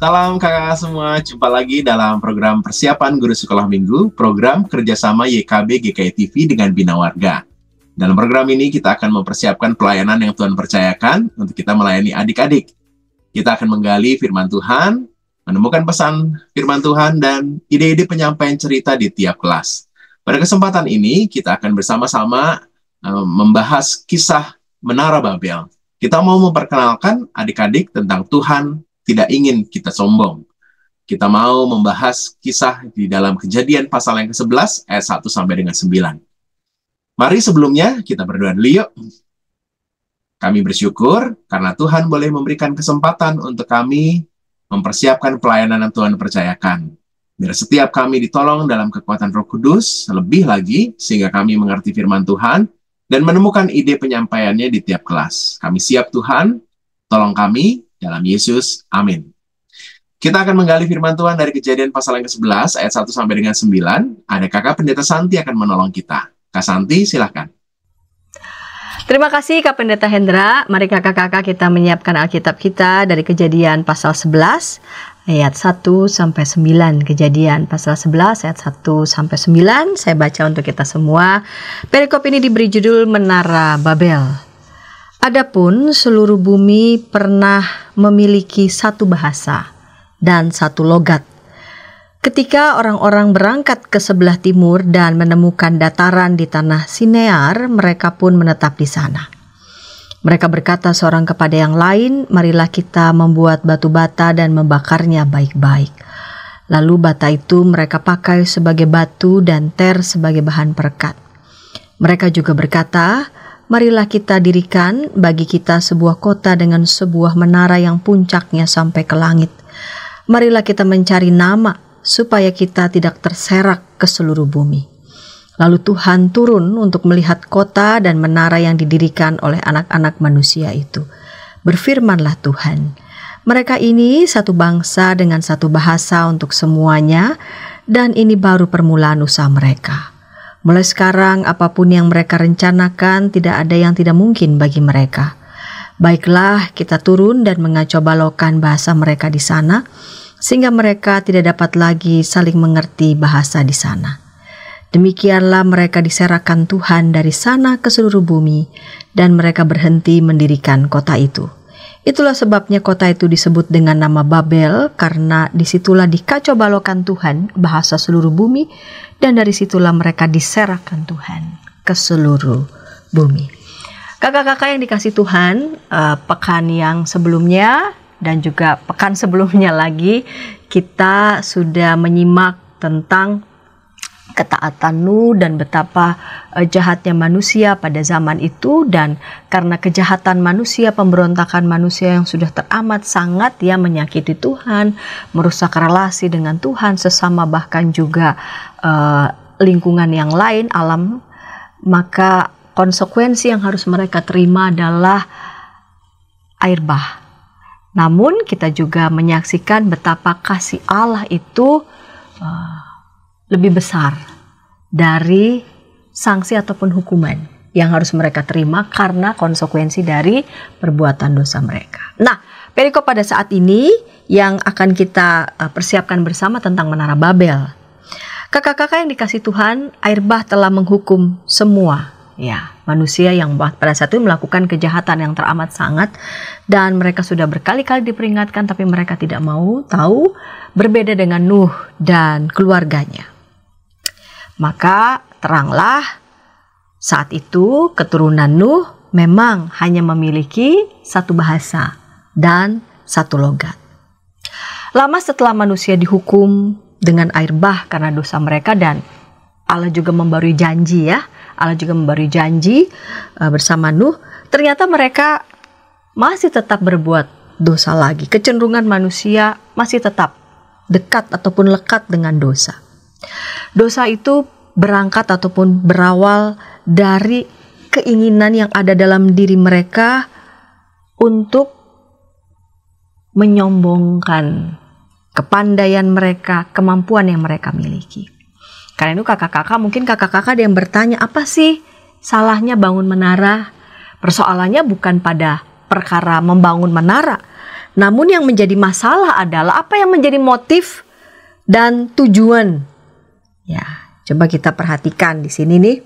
Salam kakak semua, jumpa lagi dalam program persiapan Guru Sekolah Minggu, program kerjasama YKB GKI TV dengan Bina Warga. Dalam program ini kita akan mempersiapkan pelayanan yang Tuhan percayakan untuk kita melayani adik-adik. Kita akan menggali firman Tuhan, menemukan pesan firman Tuhan, dan ide-ide penyampaian cerita di tiap kelas. Pada kesempatan ini kita akan bersama-sama eh, membahas kisah Menara Babel. Kita mau memperkenalkan adik-adik tentang Tuhan tidak ingin kita sombong. Kita mau membahas kisah di dalam kejadian pasal yang ke-11 ayat 1 sampai dengan 9. Mari sebelumnya kita berdoa dulu yuk. Kami bersyukur karena Tuhan boleh memberikan kesempatan untuk kami mempersiapkan pelayanan yang Tuhan percayakan. Biar setiap kami ditolong dalam kekuatan roh kudus, lebih lagi sehingga kami mengerti firman Tuhan dan menemukan ide penyampaiannya di tiap kelas. Kami siap Tuhan, tolong kami dalam Yesus, amin. Kita akan menggali firman Tuhan dari kejadian pasal yang ke-11, ayat 1 sampai dengan 9. Ada kakak pendeta Santi akan menolong kita. Kak Santi, silahkan. Terima kasih Kak Pendeta Hendra. Mari kakak-kakak kita menyiapkan Alkitab kita dari kejadian pasal 11 ayat 1 sampai 9. Kejadian pasal 11 ayat 1 sampai 9. Saya baca untuk kita semua. Perikop ini diberi judul Menara Babel. Adapun seluruh bumi pernah memiliki satu bahasa dan satu logat. Ketika orang-orang berangkat ke sebelah timur dan menemukan dataran di tanah Sinear, mereka pun menetap di sana. Mereka berkata seorang kepada yang lain, "Marilah kita membuat batu bata dan membakarnya baik-baik." Lalu bata itu mereka pakai sebagai batu dan ter sebagai bahan perekat. Mereka juga berkata, marilah kita dirikan bagi kita sebuah kota dengan sebuah menara yang puncaknya sampai ke langit. Marilah kita mencari nama supaya kita tidak terserak ke seluruh bumi. Lalu Tuhan turun untuk melihat kota dan menara yang didirikan oleh anak-anak manusia itu. Berfirmanlah Tuhan, mereka ini satu bangsa dengan satu bahasa untuk semuanya, dan ini baru permulaan usaha mereka. Mulai sekarang, apapun yang mereka rencanakan, tidak ada yang tidak mungkin bagi mereka. Baiklah, kita turun dan balokan bahasa mereka di sana, sehingga mereka tidak dapat lagi saling mengerti bahasa di sana. Demikianlah mereka diserahkan Tuhan dari sana ke seluruh bumi, dan mereka berhenti mendirikan kota itu. Itulah sebabnya kota itu disebut dengan nama Babel, karena disitulah dikacau balokan Tuhan, bahasa seluruh bumi, dan dari situlah mereka diserahkan Tuhan ke seluruh bumi. Kakak-kakak yang dikasih Tuhan, uh, pekan yang sebelumnya dan juga pekan sebelumnya lagi, kita sudah menyimak tentang ketaatan Nuh dan betapa uh, jahatnya manusia pada zaman itu dan karena kejahatan manusia, pemberontakan manusia yang sudah teramat sangat ya menyakiti Tuhan, merusak relasi dengan Tuhan sesama bahkan juga uh, lingkungan yang lain, alam, maka konsekuensi yang harus mereka terima adalah air bah. Namun kita juga menyaksikan betapa kasih Allah itu uh, lebih besar dari sanksi ataupun hukuman yang harus mereka terima karena konsekuensi dari perbuatan dosa mereka. Nah, perikop pada saat ini yang akan kita eh, persiapkan bersama tentang Menara Babel. Kakak-kakak yang dikasih Tuhan, air bah telah menghukum semua ya manusia yang pada saat itu melakukan kejahatan yang teramat sangat dan mereka sudah berkali-kali diperingatkan tapi mereka tidak mau tahu berbeda dengan Nuh dan keluarganya. Maka teranglah saat itu keturunan Nuh memang hanya memiliki satu bahasa dan satu logat. Lama setelah manusia dihukum dengan air bah karena dosa mereka dan Allah juga memberi janji ya, Allah juga memberi janji eh, bersama Nuh, ternyata mereka masih tetap berbuat dosa lagi. Kecenderungan manusia masih tetap dekat ataupun lekat dengan dosa. Dosa itu berangkat ataupun berawal dari keinginan yang ada dalam diri mereka untuk menyombongkan kepandaian mereka, kemampuan yang mereka miliki. Karena itu kakak-kakak, mungkin kakak-kakak ada yang bertanya, apa sih salahnya bangun menara? Persoalannya bukan pada perkara membangun menara. Namun yang menjadi masalah adalah apa yang menjadi motif dan tujuan Ya, coba kita perhatikan di sini nih.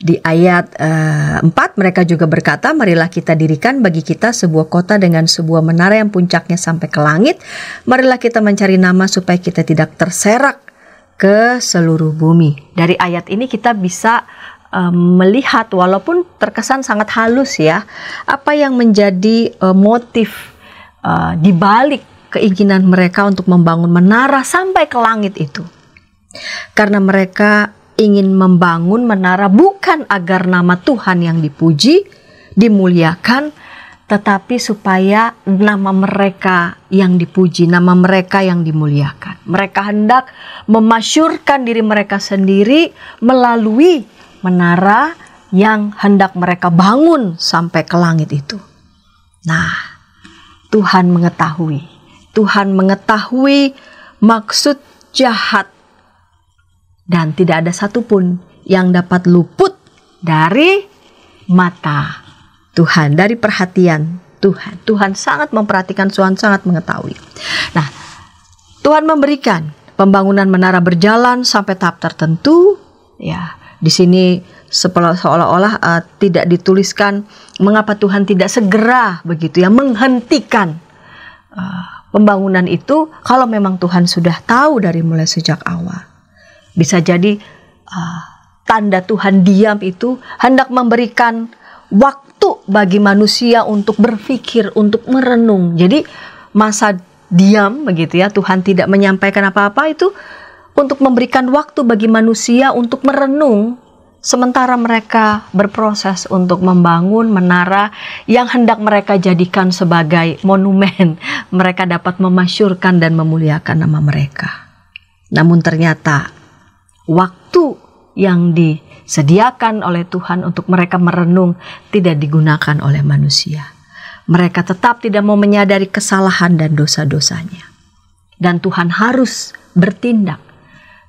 Di ayat uh, eh, 4 mereka juga berkata, "Marilah kita dirikan bagi kita sebuah kota dengan sebuah menara yang puncaknya sampai ke langit. Marilah kita mencari nama supaya kita tidak terserak ke seluruh bumi." Dari ayat ini kita bisa eh, melihat walaupun terkesan sangat halus ya, apa yang menjadi uh, motif uh, di keinginan mereka untuk membangun menara sampai ke langit itu. Karena mereka ingin membangun menara bukan agar nama Tuhan yang dipuji, dimuliakan, tetapi supaya nama mereka yang dipuji, nama mereka yang dimuliakan. Mereka hendak memasyurkan diri mereka sendiri melalui menara yang hendak mereka bangun sampai ke langit itu. Nah, Tuhan mengetahui, Tuhan mengetahui maksud jahat dan tidak ada satupun yang dapat luput dari mata Tuhan, dari perhatian Tuhan. Tuhan sangat memperhatikan, Tuhan sangat mengetahui. Nah, Tuhan memberikan pembangunan menara berjalan sampai tahap tertentu. Ya, di sini seolah-olah uh, tidak dituliskan mengapa Tuhan tidak segera begitu ya menghentikan uh, pembangunan itu kalau memang Tuhan sudah tahu dari mulai sejak awal. Bisa jadi uh, tanda Tuhan diam itu hendak memberikan waktu bagi manusia untuk berpikir, untuk merenung. Jadi masa diam begitu ya, Tuhan tidak menyampaikan apa-apa itu untuk memberikan waktu bagi manusia untuk merenung sementara mereka berproses untuk membangun menara yang hendak mereka jadikan sebagai monumen. Mereka dapat memasyurkan dan memuliakan nama mereka. Namun ternyata waktu yang disediakan oleh Tuhan untuk mereka merenung tidak digunakan oleh manusia. Mereka tetap tidak mau menyadari kesalahan dan dosa-dosanya. Dan Tuhan harus bertindak.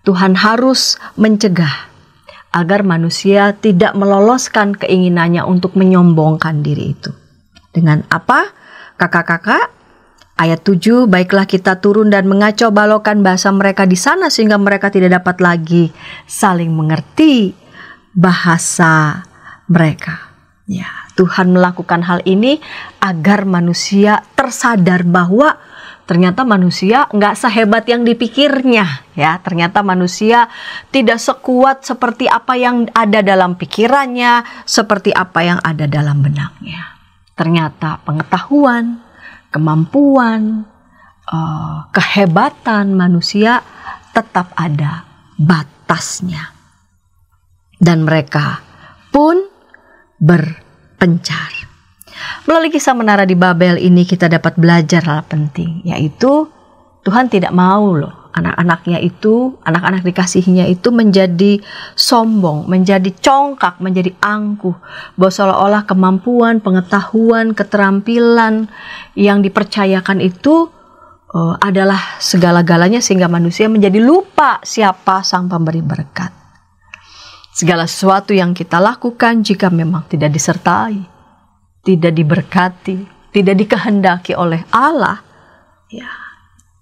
Tuhan harus mencegah agar manusia tidak meloloskan keinginannya untuk menyombongkan diri itu. Dengan apa? Kakak-kakak Ayat 7, baiklah kita turun dan mengacau balokan bahasa mereka di sana sehingga mereka tidak dapat lagi saling mengerti bahasa mereka. Ya, Tuhan melakukan hal ini agar manusia tersadar bahwa ternyata manusia nggak sehebat yang dipikirnya ya ternyata manusia tidak sekuat seperti apa yang ada dalam pikirannya seperti apa yang ada dalam benangnya. ternyata pengetahuan kemampuan, uh, kehebatan manusia tetap ada batasnya. Dan mereka pun berpencar. Melalui kisah menara di Babel ini kita dapat belajar hal penting, yaitu Tuhan tidak mau loh anak-anaknya itu, anak-anak dikasihinya itu menjadi sombong, menjadi congkak, menjadi angkuh. Bahwa seolah-olah kemampuan, pengetahuan, keterampilan yang dipercayakan itu uh, adalah segala-galanya sehingga manusia menjadi lupa siapa sang pemberi berkat. Segala sesuatu yang kita lakukan jika memang tidak disertai, tidak diberkati, tidak dikehendaki oleh Allah, ya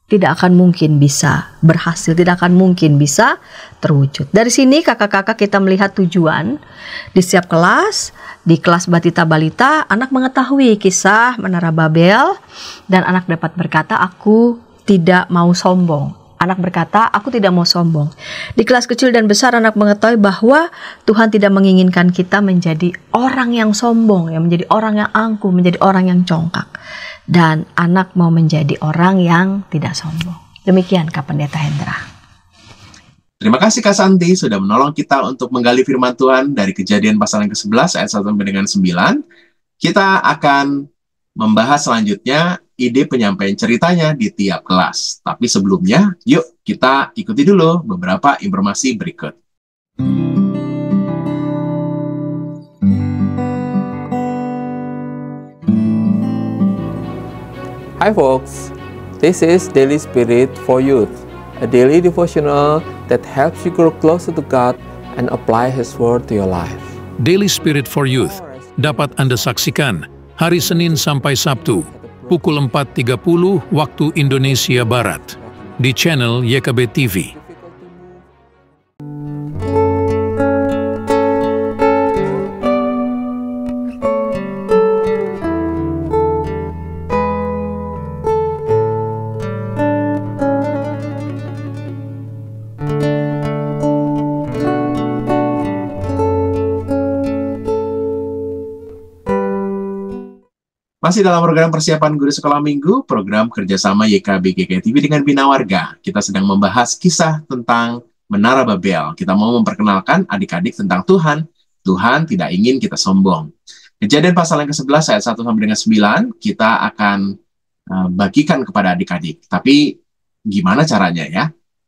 tidak akan mungkin bisa berhasil, tidak akan mungkin bisa terwujud. Dari sini kakak-kakak kita melihat tujuan di setiap kelas, di kelas Batita Balita, anak mengetahui kisah Menara Babel dan anak dapat berkata aku tidak mau sombong. Anak berkata, "Aku tidak mau sombong." Di kelas kecil dan besar, anak mengetahui bahwa Tuhan tidak menginginkan kita menjadi orang yang sombong, ya, menjadi orang yang angkuh, menjadi orang yang congkak dan anak mau menjadi orang yang tidak sombong. Demikian Kak Pendeta Hendra. Terima kasih Kak Santi sudah menolong kita untuk menggali firman Tuhan dari kejadian pasal yang ke-11 ayat 1 sampai dengan 9. Kita akan membahas selanjutnya ide penyampaian ceritanya di tiap kelas. Tapi sebelumnya, yuk kita ikuti dulu beberapa informasi berikut. Hi folks, this is Daily Spirit for Youth, a daily devotional that helps you grow closer to God and apply His Word to your life. Daily Spirit for Youth dapat Anda saksikan hari Senin sampai Sabtu pukul 4.30 waktu Indonesia Barat di channel YKB TV. Masih dalam program persiapan guru sekolah minggu, program kerjasama YKB TV dengan Bina Warga. Kita sedang membahas kisah tentang Menara Babel. Kita mau memperkenalkan adik-adik tentang Tuhan. Tuhan tidak ingin kita sombong. Kejadian pasal yang ke-11 ayat 1 sampai dengan 9 kita akan eh, bagikan kepada adik-adik. Tapi gimana caranya ya?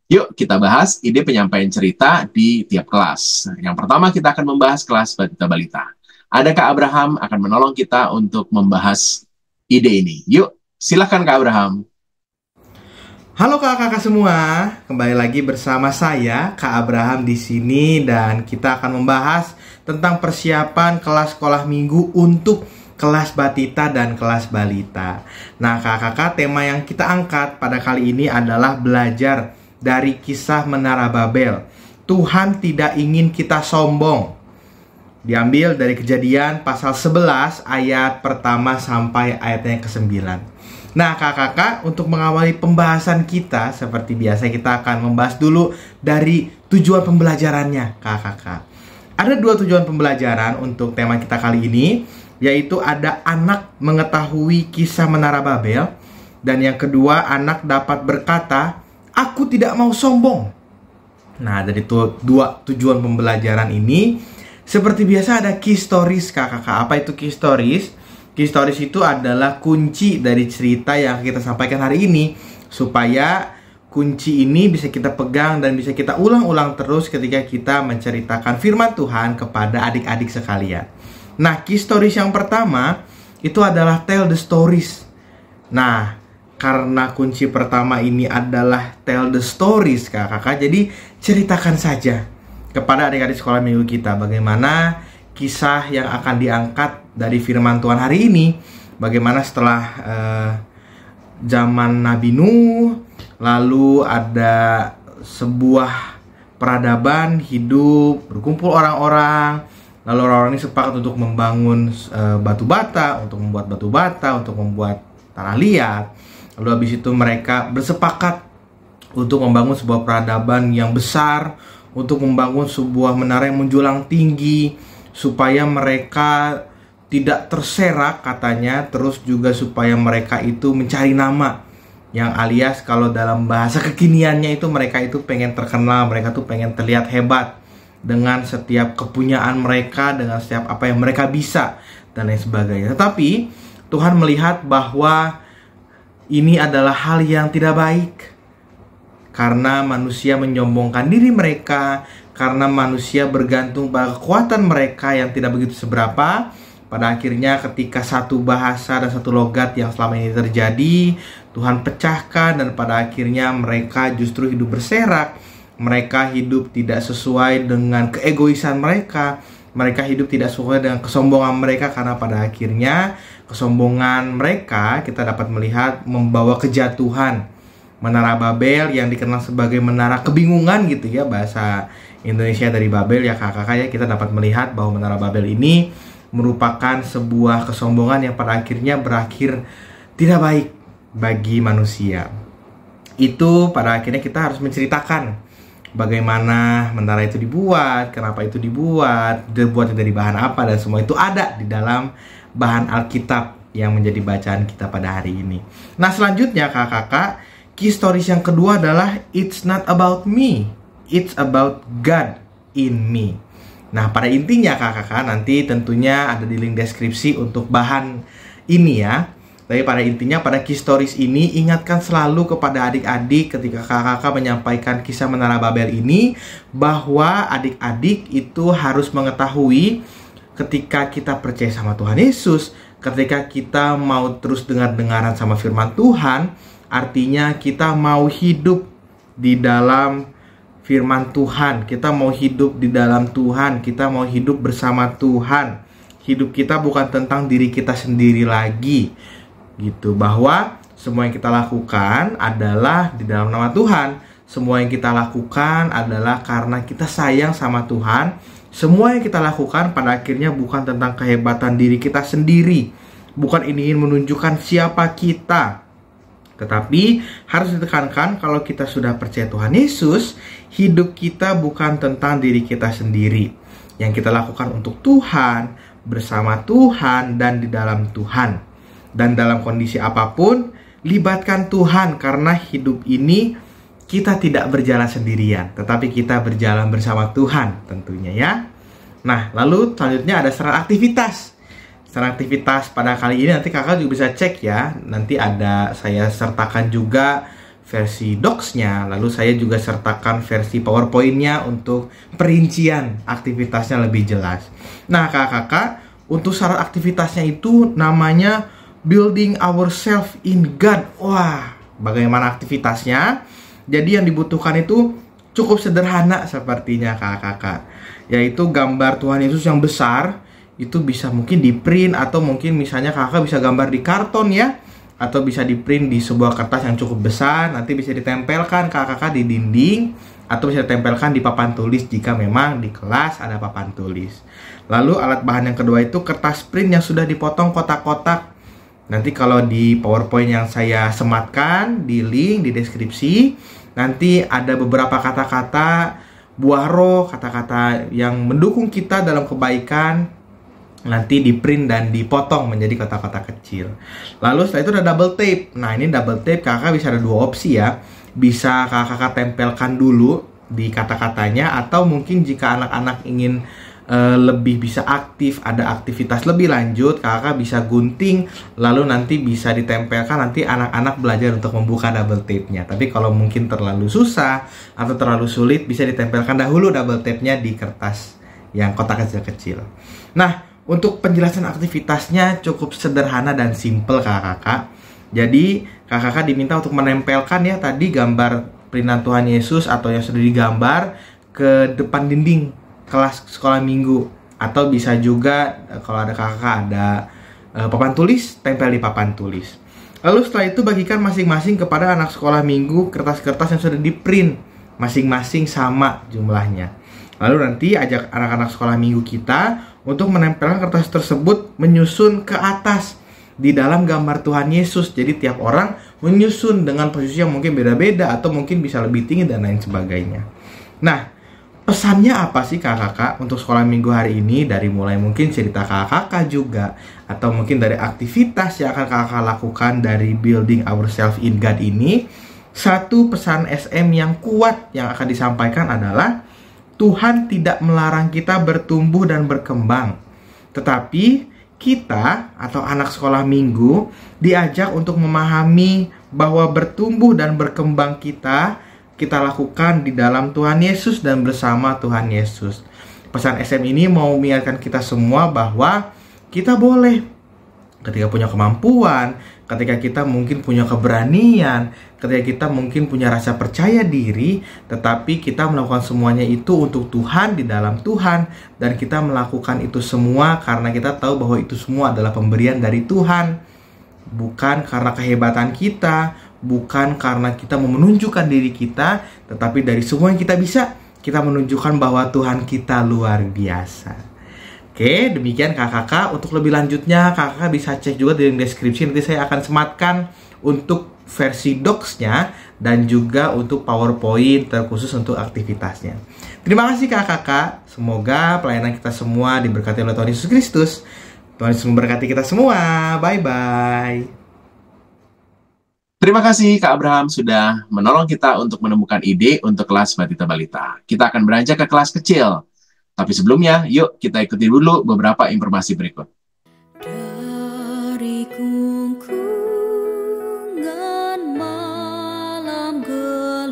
Yuk kita bahas ide penyampaian cerita di tiap kelas. Yang pertama kita akan membahas kelas balita-balita. Adakah Abraham akan menolong kita untuk membahas ide ini. Yuk, silahkan Kak Abraham. Halo kakak-kakak semua, kembali lagi bersama saya Kak Abraham di sini dan kita akan membahas tentang persiapan kelas sekolah minggu untuk kelas batita dan kelas balita. Nah, kakak-kakak tema yang kita angkat pada kali ini adalah belajar dari kisah Menara Babel. Tuhan tidak ingin kita sombong, Diambil dari kejadian pasal 11 ayat pertama sampai ayatnya ke-9. Nah kakak-kakak untuk mengawali pembahasan kita seperti biasa kita akan membahas dulu dari tujuan pembelajarannya kakak-kakak. Ada dua tujuan pembelajaran untuk tema kita kali ini yaitu ada anak mengetahui kisah menara Babel dan yang kedua anak dapat berkata aku tidak mau sombong. Nah dari tu dua tujuan pembelajaran ini seperti biasa ada key stories kakak-kakak. Apa itu key stories? Key stories itu adalah kunci dari cerita yang kita sampaikan hari ini supaya kunci ini bisa kita pegang dan bisa kita ulang-ulang terus ketika kita menceritakan firman Tuhan kepada adik-adik sekalian. Nah, key stories yang pertama itu adalah tell the stories. Nah, karena kunci pertama ini adalah tell the stories, Kakak, jadi ceritakan saja kepada adik-adik sekolah minggu kita bagaimana kisah yang akan diangkat dari firman Tuhan hari ini bagaimana setelah uh, zaman Nabi Nuh lalu ada sebuah peradaban hidup berkumpul orang-orang lalu orang-orang ini sepakat untuk membangun uh, batu bata untuk membuat batu bata untuk membuat tanah liat lalu habis itu mereka bersepakat untuk membangun sebuah peradaban yang besar untuk membangun sebuah menara yang menjulang tinggi supaya mereka tidak terserak katanya terus juga supaya mereka itu mencari nama yang alias kalau dalam bahasa kekiniannya itu mereka itu pengen terkenal mereka tuh pengen terlihat hebat dengan setiap kepunyaan mereka dengan setiap apa yang mereka bisa dan lain sebagainya tetapi Tuhan melihat bahwa ini adalah hal yang tidak baik karena manusia menyombongkan diri mereka, karena manusia bergantung pada kekuatan mereka yang tidak begitu seberapa. Pada akhirnya ketika satu bahasa dan satu logat yang selama ini terjadi, Tuhan pecahkan dan pada akhirnya mereka justru hidup berserak. Mereka hidup tidak sesuai dengan keegoisan mereka. Mereka hidup tidak sesuai dengan kesombongan mereka karena pada akhirnya kesombongan mereka kita dapat melihat membawa kejatuhan Menara Babel yang dikenal sebagai menara kebingungan gitu ya bahasa Indonesia dari Babel ya kakak-kakak ya kita dapat melihat bahwa menara Babel ini merupakan sebuah kesombongan yang pada akhirnya berakhir tidak baik bagi manusia. Itu pada akhirnya kita harus menceritakan bagaimana menara itu dibuat, kenapa itu dibuat, dibuat dari bahan apa dan semua itu ada di dalam bahan Alkitab yang menjadi bacaan kita pada hari ini. Nah selanjutnya kakak-kakak Key stories yang kedua adalah It's not about me, it's about God in me. Nah, pada intinya kakak-kakak nanti tentunya ada di link deskripsi untuk bahan ini ya. Tapi pada intinya pada key stories ini ingatkan selalu kepada adik-adik ketika kakak-kakak menyampaikan kisah Menara Babel ini bahwa adik-adik itu harus mengetahui ketika kita percaya sama Tuhan Yesus, ketika kita mau terus dengar-dengaran sama firman Tuhan, Artinya kita mau hidup di dalam firman Tuhan, kita mau hidup di dalam Tuhan, kita mau hidup bersama Tuhan. Hidup kita bukan tentang diri kita sendiri lagi. Gitu bahwa semua yang kita lakukan adalah di dalam nama Tuhan. Semua yang kita lakukan adalah karena kita sayang sama Tuhan. Semua yang kita lakukan pada akhirnya bukan tentang kehebatan diri kita sendiri, bukan ingin menunjukkan siapa kita, tetapi harus ditekankan kalau kita sudah percaya Tuhan Yesus, hidup kita bukan tentang diri kita sendiri. Yang kita lakukan untuk Tuhan, bersama Tuhan, dan di dalam Tuhan. Dan dalam kondisi apapun, libatkan Tuhan karena hidup ini kita tidak berjalan sendirian, tetapi kita berjalan bersama Tuhan tentunya ya. Nah, lalu selanjutnya ada serat aktivitas secara aktivitas pada kali ini nanti kakak juga bisa cek ya nanti ada saya sertakan juga versi docs-nya lalu saya juga sertakan versi powerpoint-nya untuk perincian aktivitasnya lebih jelas nah kakak-kakak untuk syarat aktivitasnya itu namanya building ourselves in God wah bagaimana aktivitasnya jadi yang dibutuhkan itu cukup sederhana sepertinya kakak-kakak yaitu gambar Tuhan Yesus yang besar itu bisa mungkin di print atau mungkin misalnya kakak bisa gambar di karton ya atau bisa di print di sebuah kertas yang cukup besar nanti bisa ditempelkan kakak-kakak di dinding atau bisa ditempelkan di papan tulis jika memang di kelas ada papan tulis lalu alat bahan yang kedua itu kertas print yang sudah dipotong kotak-kotak nanti kalau di powerpoint yang saya sematkan di link di deskripsi nanti ada beberapa kata-kata buah roh kata-kata yang mendukung kita dalam kebaikan nanti di print dan dipotong menjadi kotak-kotak kecil. Lalu setelah itu ada double tape. Nah ini double tape kakak bisa ada dua opsi ya. Bisa kakak kakak tempelkan dulu di kata-katanya atau mungkin jika anak-anak ingin uh, lebih bisa aktif, ada aktivitas lebih lanjut, kakak bisa gunting lalu nanti bisa ditempelkan nanti anak-anak belajar untuk membuka double tape-nya. Tapi kalau mungkin terlalu susah atau terlalu sulit bisa ditempelkan dahulu double tape-nya di kertas yang kotak kecil-kecil. Nah, untuk penjelasan aktivitasnya cukup sederhana dan simple kakak-kakak. Jadi kakak-kakak diminta untuk menempelkan ya tadi gambar perintah Tuhan Yesus atau yang sudah digambar ke depan dinding kelas sekolah minggu atau bisa juga eh, kalau ada kakak ada uh, papan tulis tempel di papan tulis. Lalu setelah itu bagikan masing-masing kepada anak sekolah minggu kertas-kertas yang sudah di print masing-masing sama jumlahnya. Lalu nanti ajak anak-anak sekolah minggu kita untuk menempelkan kertas tersebut menyusun ke atas di dalam gambar Tuhan Yesus. Jadi tiap orang menyusun dengan posisi yang mungkin beda-beda atau mungkin bisa lebih tinggi dan lain sebagainya. Nah, pesannya apa sih kakak-kakak untuk sekolah minggu hari ini dari mulai mungkin cerita kakak-kakak juga atau mungkin dari aktivitas yang akan kakak lakukan dari building ourselves in God ini satu pesan SM yang kuat yang akan disampaikan adalah Tuhan tidak melarang kita bertumbuh dan berkembang. Tetapi kita atau anak sekolah minggu diajak untuk memahami bahwa bertumbuh dan berkembang kita kita lakukan di dalam Tuhan Yesus dan bersama Tuhan Yesus. Pesan SM ini mau mengingatkan kita semua bahwa kita boleh ketika punya kemampuan, ketika kita mungkin punya keberanian, ketika kita mungkin punya rasa percaya diri, tetapi kita melakukan semuanya itu untuk Tuhan di dalam Tuhan dan kita melakukan itu semua karena kita tahu bahwa itu semua adalah pemberian dari Tuhan. Bukan karena kehebatan kita, bukan karena kita mau menunjukkan diri kita, tetapi dari semua yang kita bisa, kita menunjukkan bahwa Tuhan kita luar biasa. Oke, demikian kakak-kakak. Untuk lebih lanjutnya, kakak bisa cek juga di deskripsi. Nanti saya akan sematkan untuk versi docs-nya dan juga untuk PowerPoint terkhusus untuk aktivitasnya. Terima kasih kakak-kakak. Semoga pelayanan kita semua diberkati oleh Tuhan Yesus Kristus. Tuhan Yesus memberkati kita semua. Bye-bye. Terima kasih Kak Abraham sudah menolong kita untuk menemukan ide untuk kelas Batita Balita. Kita akan beranjak ke kelas kecil. Tapi sebelumnya, yuk kita ikuti dulu beberapa informasi berikut.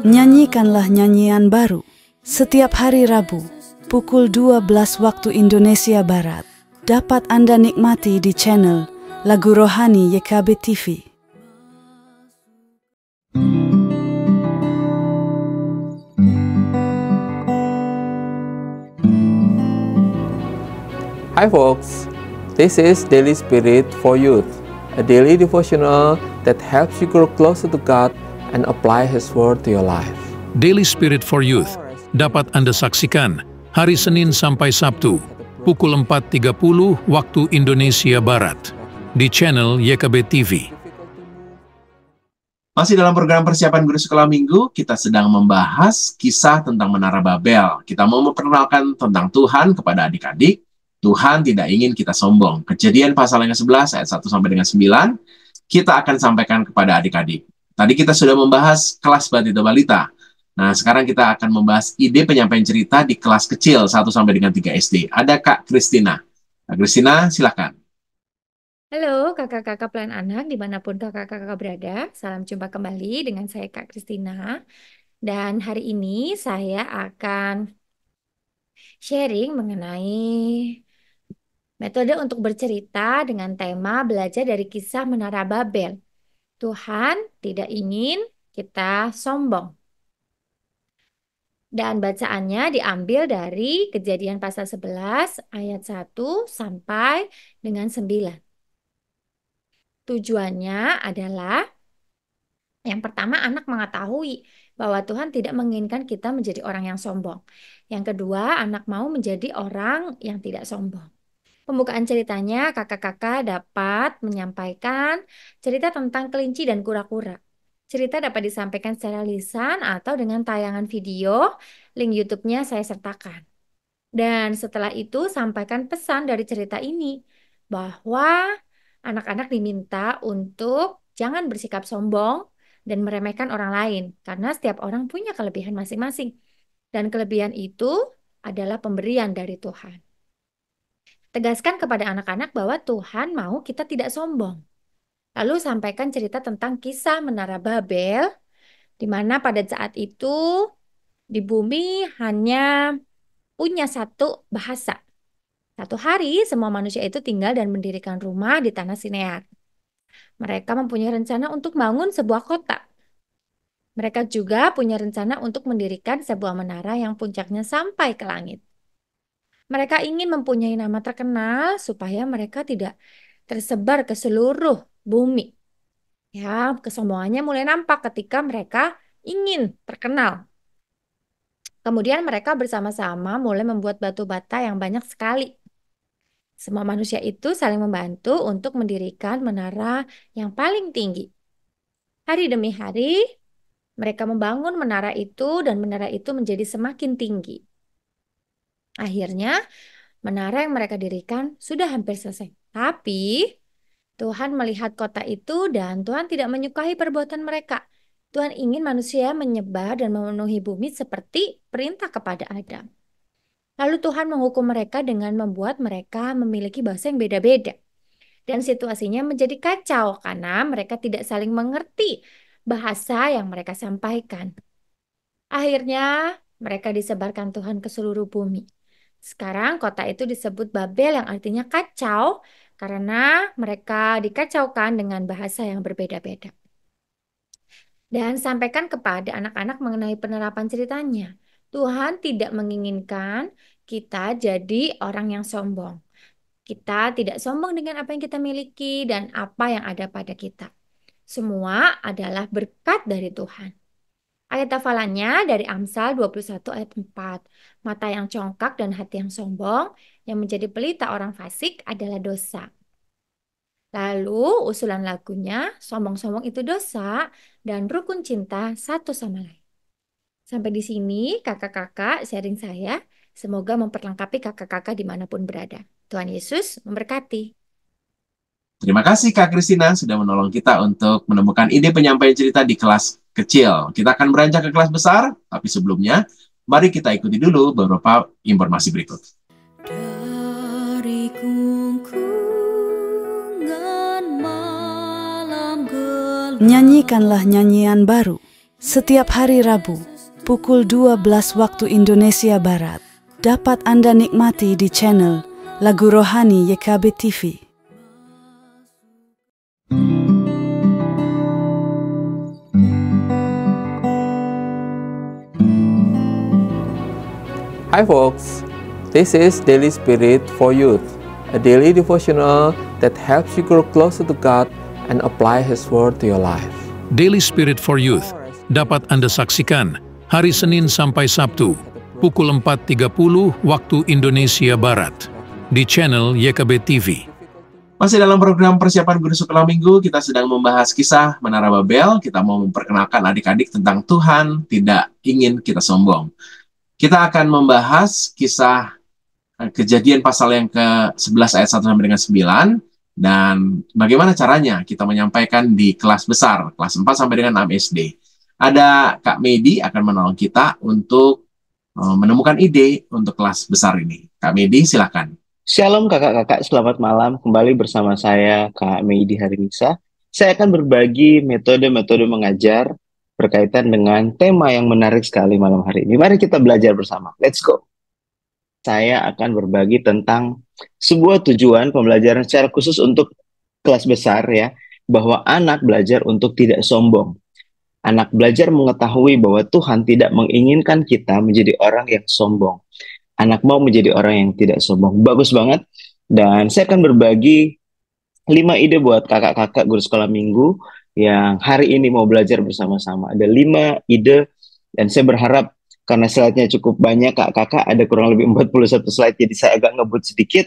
Nyanyikanlah nyanyian baru setiap hari Rabu pukul 12 waktu Indonesia Barat. Dapat Anda nikmati di channel Lagu Rohani YKB TV. Hi folks, this is Daily Spirit for Youth, a daily devotional that helps you grow closer to God and apply His Word to your life. Daily Spirit for Youth dapat Anda saksikan hari Senin sampai Sabtu pukul 4.30 waktu Indonesia Barat di channel YKB TV. Masih dalam program persiapan guru sekolah minggu, kita sedang membahas kisah tentang Menara Babel. Kita mau memperkenalkan tentang Tuhan kepada adik-adik Tuhan tidak ingin kita sombong. Kejadian pasal yang ke-11 ayat 1 sampai dengan 9 kita akan sampaikan kepada adik-adik. Tadi kita sudah membahas kelas batita balita. Nah, sekarang kita akan membahas ide penyampaian cerita di kelas kecil 1 sampai dengan 3 SD. Ada Kak Kristina. Kak Kristina, silakan. Halo kakak-kakak pelan anak dimanapun kakak-kakak berada, salam jumpa kembali dengan saya Kak Kristina. Dan hari ini saya akan sharing mengenai Metode untuk bercerita dengan tema belajar dari kisah Menara Babel. Tuhan tidak ingin kita sombong. Dan bacaannya diambil dari kejadian pasal 11 ayat 1 sampai dengan 9. Tujuannya adalah yang pertama anak mengetahui bahwa Tuhan tidak menginginkan kita menjadi orang yang sombong. Yang kedua, anak mau menjadi orang yang tidak sombong. Pembukaan ceritanya, kakak-kakak dapat menyampaikan cerita tentang kelinci dan kura-kura. Cerita dapat disampaikan secara lisan atau dengan tayangan video, link YouTube-nya saya sertakan. Dan setelah itu sampaikan pesan dari cerita ini bahwa anak-anak diminta untuk jangan bersikap sombong dan meremehkan orang lain karena setiap orang punya kelebihan masing-masing. Dan kelebihan itu adalah pemberian dari Tuhan. Tegaskan kepada anak-anak bahwa Tuhan mau kita tidak sombong. Lalu sampaikan cerita tentang kisah Menara Babel, di mana pada saat itu di bumi hanya punya satu bahasa. Satu hari, semua manusia itu tinggal dan mendirikan rumah di tanah Sinear. Mereka mempunyai rencana untuk bangun sebuah kota. Mereka juga punya rencana untuk mendirikan sebuah menara yang puncaknya sampai ke langit. Mereka ingin mempunyai nama terkenal supaya mereka tidak tersebar ke seluruh bumi. Ya, kesombongannya mulai nampak ketika mereka ingin terkenal. Kemudian mereka bersama-sama mulai membuat batu bata yang banyak sekali. Semua manusia itu saling membantu untuk mendirikan menara yang paling tinggi. Hari demi hari, mereka membangun menara itu dan menara itu menjadi semakin tinggi. Akhirnya, menara yang mereka dirikan sudah hampir selesai. Tapi, Tuhan melihat kota itu dan Tuhan tidak menyukai perbuatan mereka. Tuhan ingin manusia menyebar dan memenuhi bumi seperti perintah kepada Adam. Lalu Tuhan menghukum mereka dengan membuat mereka memiliki bahasa yang beda-beda. Dan situasinya menjadi kacau karena mereka tidak saling mengerti bahasa yang mereka sampaikan. Akhirnya mereka disebarkan Tuhan ke seluruh bumi. Sekarang kota itu disebut Babel yang artinya kacau karena mereka dikacaukan dengan bahasa yang berbeda-beda. Dan sampaikan kepada anak-anak mengenai penerapan ceritanya. Tuhan tidak menginginkan kita jadi orang yang sombong. Kita tidak sombong dengan apa yang kita miliki dan apa yang ada pada kita. Semua adalah berkat dari Tuhan. Ayat hafalannya dari Amsal 21 ayat 4. Mata yang congkak dan hati yang sombong yang menjadi pelita orang fasik adalah dosa. Lalu usulan lagunya sombong-sombong itu dosa dan rukun cinta satu sama lain. Sampai di sini kakak-kakak sharing saya. Semoga memperlengkapi kakak-kakak dimanapun berada. Tuhan Yesus memberkati. Terima kasih Kak Kristina sudah menolong kita untuk menemukan ide penyampaian cerita di kelas kecil. Kita akan beranjak ke kelas besar, tapi sebelumnya mari kita ikuti dulu beberapa informasi berikut. Dari Nyanyikanlah nyanyian baru setiap hari Rabu pukul 12 waktu Indonesia Barat. Dapat Anda nikmati di channel Lagu Rohani YKB TV. Hi folks, this is Daily Spirit for Youth, a daily devotional that helps you grow closer to God and apply His Word to your life. Daily Spirit for Youth dapat Anda saksikan hari Senin sampai Sabtu, pukul 4.30 waktu Indonesia Barat, di channel YKB TV. Masih dalam program persiapan guru sekolah minggu, kita sedang membahas kisah Menara Babel. Kita mau memperkenalkan adik-adik tentang Tuhan tidak ingin kita sombong. Kita akan membahas kisah eh, kejadian pasal yang ke-11 ayat 1 sampai dengan 9 dan bagaimana caranya kita menyampaikan di kelas besar, kelas 4 sampai dengan 6 SD. Ada Kak Medi akan menolong kita untuk eh, menemukan ide untuk kelas besar ini. Kak Medi, silakan. Shalom kakak-kakak, selamat malam. Kembali bersama saya Kak Medi Harimisa. Saya akan berbagi metode-metode mengajar berkaitan dengan tema yang menarik sekali malam hari ini. Mari kita belajar bersama. Let's go. Saya akan berbagi tentang sebuah tujuan pembelajaran secara khusus untuk kelas besar ya, bahwa anak belajar untuk tidak sombong. Anak belajar mengetahui bahwa Tuhan tidak menginginkan kita menjadi orang yang sombong. Anak mau menjadi orang yang tidak sombong. Bagus banget. Dan saya akan berbagi 5 ide buat kakak-kakak guru sekolah minggu yang hari ini mau belajar bersama-sama. Ada lima ide dan saya berharap karena slide-nya cukup banyak Kak Kakak ada kurang lebih 41 slide jadi saya agak ngebut sedikit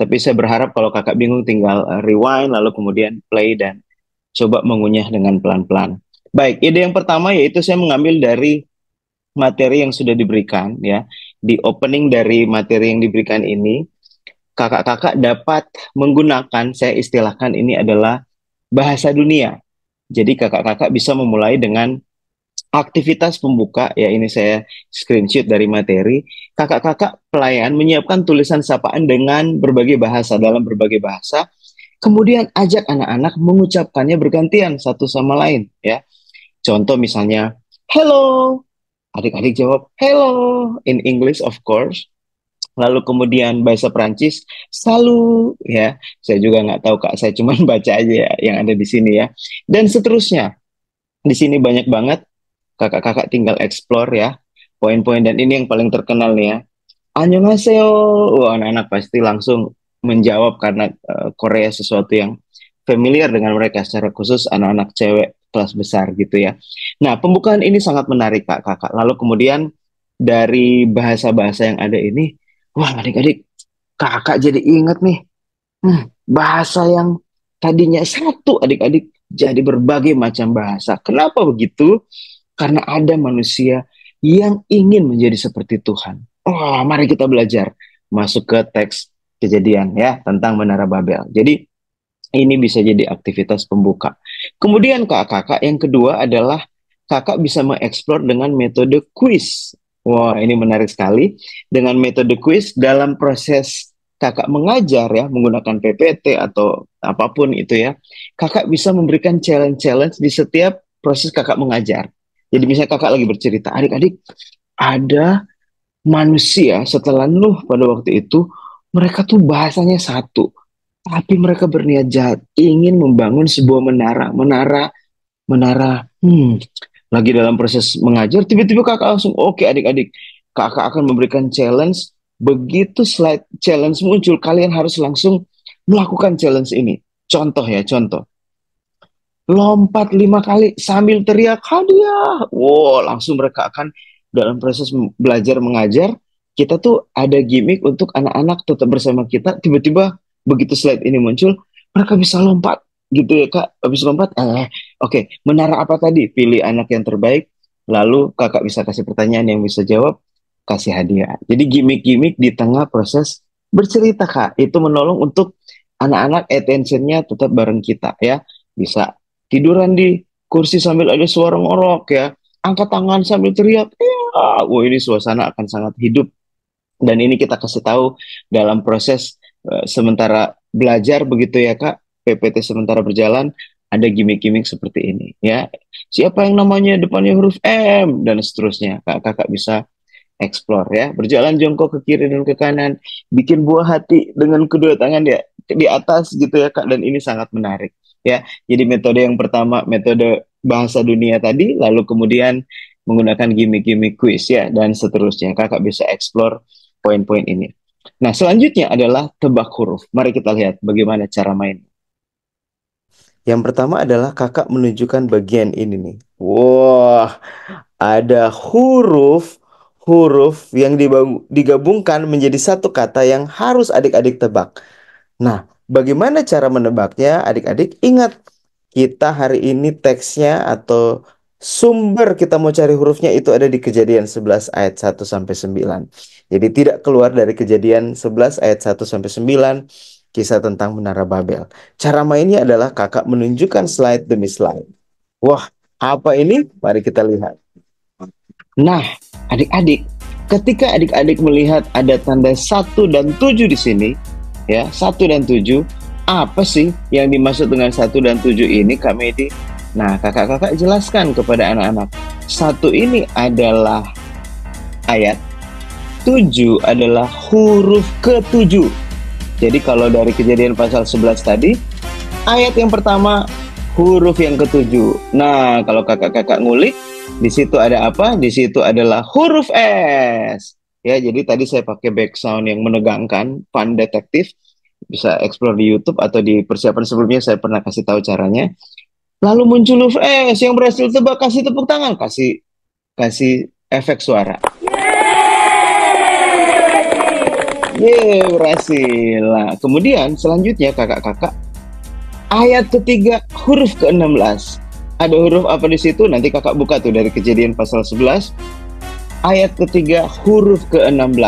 tapi saya berharap kalau Kakak bingung tinggal eh, rewind lalu kemudian play dan coba mengunyah dengan pelan-pelan. Baik, ide yang pertama yaitu saya mengambil dari materi yang sudah diberikan ya. Di opening dari materi yang diberikan ini kakak-kakak dapat menggunakan saya istilahkan ini adalah bahasa dunia jadi kakak-kakak bisa memulai dengan aktivitas pembuka ya ini saya screenshot dari materi kakak-kakak pelayan menyiapkan tulisan sapaan dengan berbagai bahasa dalam berbagai bahasa kemudian ajak anak-anak mengucapkannya bergantian satu sama lain ya contoh misalnya hello adik-adik jawab hello in English of course lalu kemudian bahasa Perancis salu ya saya juga nggak tahu kak saya cuma baca aja ya, yang ada di sini ya dan seterusnya di sini banyak banget kakak-kakak tinggal explore ya poin-poin dan ini yang paling terkenal nih ya Annyeonghaseyo wah anak-anak pasti langsung menjawab karena uh, Korea sesuatu yang familiar dengan mereka secara khusus anak-anak cewek kelas besar gitu ya. Nah, pembukaan ini sangat menarik Kak Kakak. Lalu kemudian dari bahasa-bahasa yang ada ini Wah adik-adik, kakak jadi ingat nih. Hmm, bahasa yang tadinya satu adik-adik jadi berbagai macam bahasa. Kenapa begitu? Karena ada manusia yang ingin menjadi seperti Tuhan. Oh, mari kita belajar masuk ke teks kejadian ya tentang Menara Babel. Jadi ini bisa jadi aktivitas pembuka. Kemudian kakak-kakak yang kedua adalah kakak bisa mengeksplor dengan metode quiz. Wah, ini menarik sekali. Dengan metode quiz dalam proses kakak mengajar ya, menggunakan PPT atau apapun itu ya, kakak bisa memberikan challenge-challenge di setiap proses kakak mengajar. Jadi misalnya kakak lagi bercerita, adik-adik ada manusia setelah Nuh pada waktu itu, mereka tuh bahasanya satu. Tapi mereka berniat jahat, ingin membangun sebuah menara, menara, menara, hmm, lagi dalam proses mengajar, tiba-tiba kakak langsung, oke okay, adik-adik, kakak akan memberikan challenge. Begitu slide challenge muncul, kalian harus langsung melakukan challenge ini. Contoh ya, contoh. Lompat lima kali sambil teriak hadiah. Wow, langsung mereka akan dalam proses belajar mengajar, kita tuh ada gimmick untuk anak-anak tetap bersama kita. Tiba-tiba begitu slide ini muncul, mereka bisa lompat gitu ya kak. Habis lompat, eh Oke, okay, menara apa tadi? Pilih anak yang terbaik, lalu kakak bisa kasih pertanyaan yang bisa jawab, kasih hadiah. Jadi gimmick-gimmick di tengah proses bercerita kak itu menolong untuk anak-anak attentionnya tetap bareng kita ya bisa tiduran di kursi sambil ada suara ngorok ya angkat tangan sambil teriak ya wah ini suasana akan sangat hidup dan ini kita kasih tahu dalam proses uh, sementara belajar begitu ya kak PPT sementara berjalan ada gimmick-gimmick seperti ini ya siapa yang namanya depannya huruf M dan seterusnya kakak kakak bisa explore ya berjalan jongkok ke kiri dan ke kanan bikin buah hati dengan kedua tangan ya di atas gitu ya kak dan ini sangat menarik ya jadi metode yang pertama metode bahasa dunia tadi lalu kemudian menggunakan gimmick-gimmick quiz ya dan seterusnya kakak bisa explore poin-poin ini nah selanjutnya adalah tebak huruf mari kita lihat bagaimana cara main yang pertama adalah kakak menunjukkan bagian ini nih. Wah, ada huruf huruf yang digabungkan menjadi satu kata yang harus adik-adik tebak. Nah, bagaimana cara menebaknya? Adik-adik ingat kita hari ini teksnya atau sumber kita mau cari hurufnya itu ada di kejadian 11 ayat 1 sampai 9. Jadi tidak keluar dari kejadian 11 ayat 1 sampai 9 kisah tentang Menara Babel. Cara mainnya adalah kakak menunjukkan slide demi slide. Wah, apa ini? Mari kita lihat. Nah, adik-adik, ketika adik-adik melihat ada tanda satu dan tujuh di sini, ya, satu dan tujuh, apa sih yang dimaksud dengan satu dan tujuh ini, Kak Medi? Nah, kakak-kakak jelaskan kepada anak-anak. Satu ini adalah ayat, tujuh adalah huruf ketujuh jadi kalau dari kejadian pasal 11 tadi, ayat yang pertama huruf yang ketujuh. Nah, kalau kakak-kakak ngulik, di situ ada apa? Di situ adalah huruf S. Ya, jadi tadi saya pakai background yang menegangkan, fun detektif. Bisa explore di YouTube atau di persiapan sebelumnya saya pernah kasih tahu caranya. Lalu muncul huruf S yang berhasil tebak kasih tepuk tangan, kasih kasih efek suara. Ye, berhasil. lah. kemudian selanjutnya kakak-kakak, ayat ketiga huruf ke-16. Ada huruf apa di situ? Nanti kakak buka tuh dari kejadian pasal 11. Ayat ketiga huruf ke-16.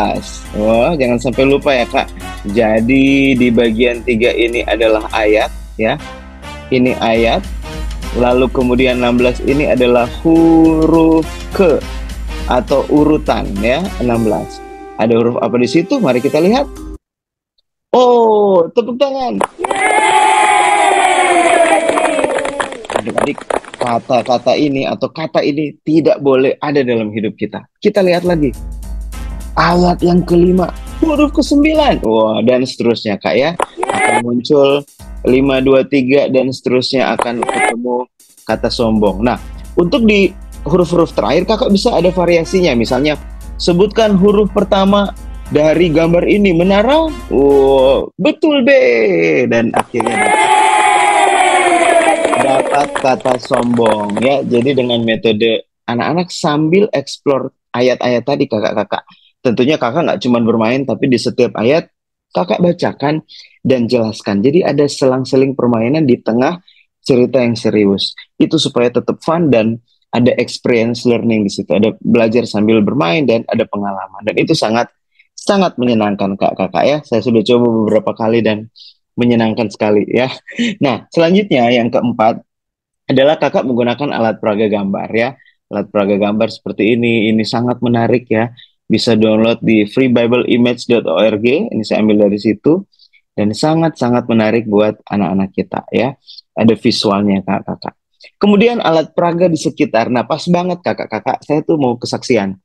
Oh, jangan sampai lupa ya kak. Jadi di bagian tiga ini adalah ayat ya. Ini ayat. Lalu kemudian 16 ini adalah huruf ke atau urutan ya 16. Ada huruf apa di situ? Mari kita lihat. Oh, tepuk tangan. Adik-adik, kata-kata ini atau kata ini tidak boleh ada dalam hidup kita. Kita lihat lagi. Ayat yang kelima, huruf kesembilan. Wah, dan seterusnya, Kak ya. Akan muncul lima dua tiga dan seterusnya akan ketemu kata sombong. Nah, untuk di huruf-huruf terakhir kakak bisa ada variasinya. Misalnya Sebutkan huruf pertama dari gambar ini menara. Oh, betul B. Dan akhirnya dapat kata sombong ya. Jadi dengan metode anak-anak sambil explore ayat-ayat tadi kakak-kakak. Tentunya kakak nggak cuma bermain tapi di setiap ayat kakak bacakan dan jelaskan. Jadi ada selang-seling permainan di tengah cerita yang serius. Itu supaya tetap fun dan ada experience learning di situ, ada belajar sambil bermain dan ada pengalaman dan itu sangat sangat menyenangkan kak kakak ya. Saya sudah coba beberapa kali dan menyenangkan sekali ya. Nah selanjutnya yang keempat adalah kakak menggunakan alat peraga gambar ya. Alat peraga gambar seperti ini ini sangat menarik ya. Bisa download di freebibleimage.org. Ini saya ambil dari situ dan sangat sangat menarik buat anak-anak kita ya. Ada visualnya kak kakak. Kemudian alat peraga di sekitar. Nah, pas banget kakak-kakak, saya tuh mau kesaksian.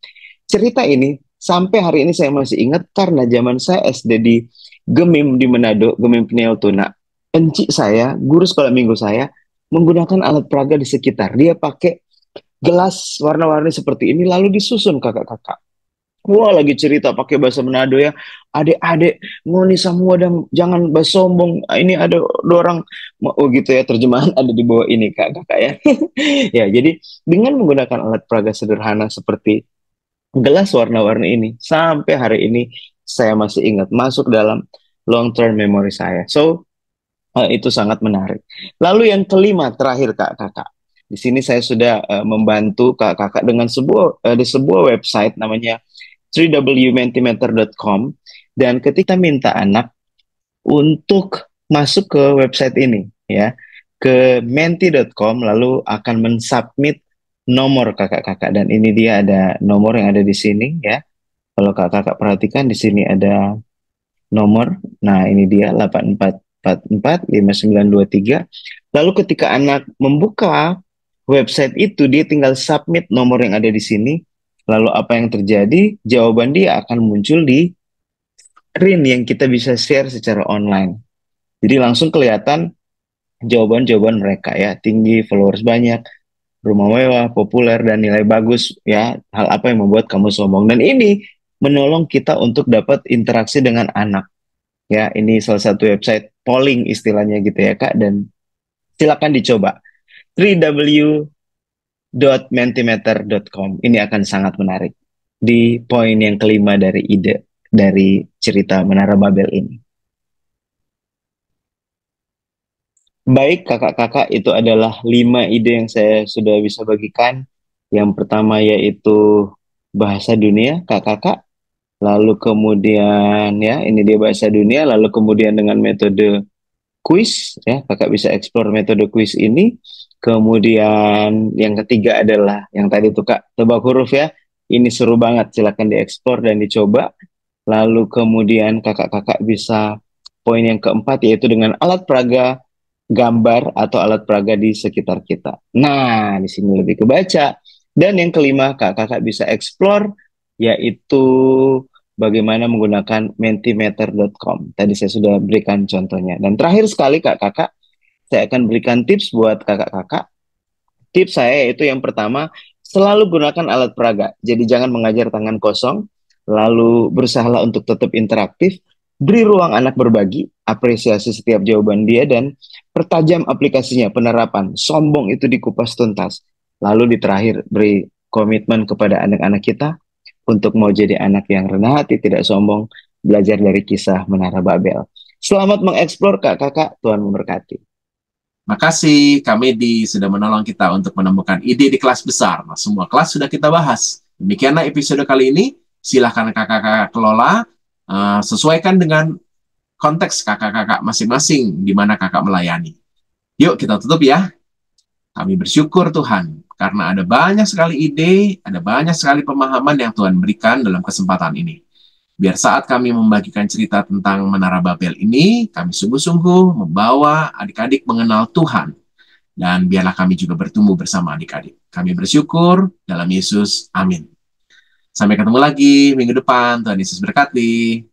Cerita ini sampai hari ini saya masih ingat karena zaman saya SD di Gemim di Manado, Gemim Pneo Tuna. Enci saya, guru sekolah minggu saya, menggunakan alat peraga di sekitar. Dia pakai gelas warna-warni seperti ini lalu disusun kakak-kakak. Wah lagi cerita pakai bahasa Manado ya. Adik-adik ngoni semua dan jangan sombong. Ini ada orang oh gitu ya terjemahan ada di bawah ini Kak Kakak ya. ya, jadi dengan menggunakan alat peraga sederhana seperti gelas warna-warni ini sampai hari ini saya masih ingat masuk dalam long term memory saya. So eh, itu sangat menarik. Lalu yang kelima terakhir Kak Kakak di sini saya sudah uh, membantu kakak-kakak dengan sebuah uh, di sebuah website namanya www.mentimeter.com dan ketika minta anak untuk masuk ke website ini ya ke menti.com lalu akan mensubmit nomor kakak-kakak dan ini dia ada nomor yang ada di sini ya. Kalau kakak-kakak perhatikan di sini ada nomor. Nah, ini dia 84445923. Lalu ketika anak membuka website itu dia tinggal submit nomor yang ada di sini Lalu apa yang terjadi? Jawaban dia akan muncul di screen yang kita bisa share secara online. Jadi langsung kelihatan jawaban-jawaban mereka ya, tinggi, followers banyak, rumah mewah, populer dan nilai bagus ya. Hal apa yang membuat kamu sombong? Dan ini menolong kita untuk dapat interaksi dengan anak. Ya, ini salah satu website polling istilahnya gitu ya, Kak dan silakan dicoba. 3W www.mentimeter.com. Ini akan sangat menarik di poin yang kelima dari ide dari cerita Menara Babel ini. Baik, kakak-kakak, itu adalah lima ide yang saya sudah bisa bagikan. Yang pertama yaitu bahasa dunia, kakak-kakak. Lalu kemudian ya, ini dia bahasa dunia. Lalu kemudian dengan metode kuis, ya, kakak bisa eksplor metode kuis ini. Kemudian yang ketiga adalah yang tadi tuh Kak, tebak huruf ya. Ini seru banget, silakan dieksplor dan dicoba. Lalu kemudian kakak-kakak bisa poin yang keempat yaitu dengan alat peraga gambar atau alat peraga di sekitar kita. Nah, di sini lebih kebaca. Dan yang kelima, kakak-kakak bisa explore yaitu bagaimana menggunakan mentimeter.com. Tadi saya sudah berikan contohnya. Dan terakhir sekali, kakak-kakak saya akan berikan tips buat kakak-kakak. Tips saya yaitu yang pertama, selalu gunakan alat peraga. Jadi jangan mengajar tangan kosong, lalu berusaha untuk tetap interaktif, beri ruang anak berbagi, apresiasi setiap jawaban dia, dan pertajam aplikasinya, penerapan. Sombong itu dikupas tuntas. Lalu di terakhir, beri komitmen kepada anak-anak kita untuk mau jadi anak yang rendah hati, tidak sombong, belajar dari kisah Menara Babel. Selamat mengeksplor kakak kakak, Tuhan memberkati. Makasih kami di sudah menolong kita untuk menemukan ide di kelas besar. Nah, semua kelas sudah kita bahas. Demikianlah episode kali ini. Silahkan kakak-kakak kelola uh, sesuaikan dengan konteks kakak-kakak masing-masing di mana kakak melayani. Yuk kita tutup ya. Kami bersyukur Tuhan karena ada banyak sekali ide, ada banyak sekali pemahaman yang Tuhan berikan dalam kesempatan ini. Biar saat kami membagikan cerita tentang Menara Babel ini, kami sungguh-sungguh membawa adik-adik mengenal Tuhan. Dan biarlah kami juga bertumbuh bersama adik-adik. Kami bersyukur dalam Yesus. Amin. Sampai ketemu lagi minggu depan. Tuhan Yesus berkati.